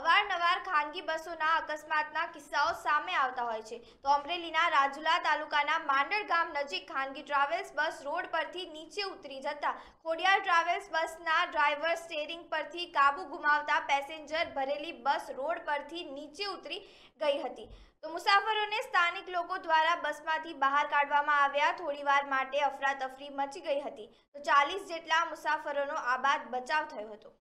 અવારનવાર ખાનગી બસોના અકસ્માતના કિસ્સાઓ સામે આવતા હોય છે તો અમરેલીના રાજુલા તાલુકાના માંડળ ગામ નજીક ખાનગી ટ્રાવેલ્સ બસ રોડ પરથી નીચે ઉતરી જતા ખોડિયાર ટ્રાવેલ્સ બસના ડ્રાઈવર સ્ટેરિંગ પરથી કાબુ ગુમાવતા પેસેન્જર ભરેલી બસ રોડ પરથી નીચે ઉતરી ગઈ હતી તો મુસાફરોને સ્થાનિક લોકો દ્વારા બસમાંથી બહાર કાઢવામાં આવ્યા થોડીવાર માટે અફરાતફરી મચી ગઈ હતી તો ચાલીસ જેટલા મુસાફરોનો આબાદ બચાવ થયો હતો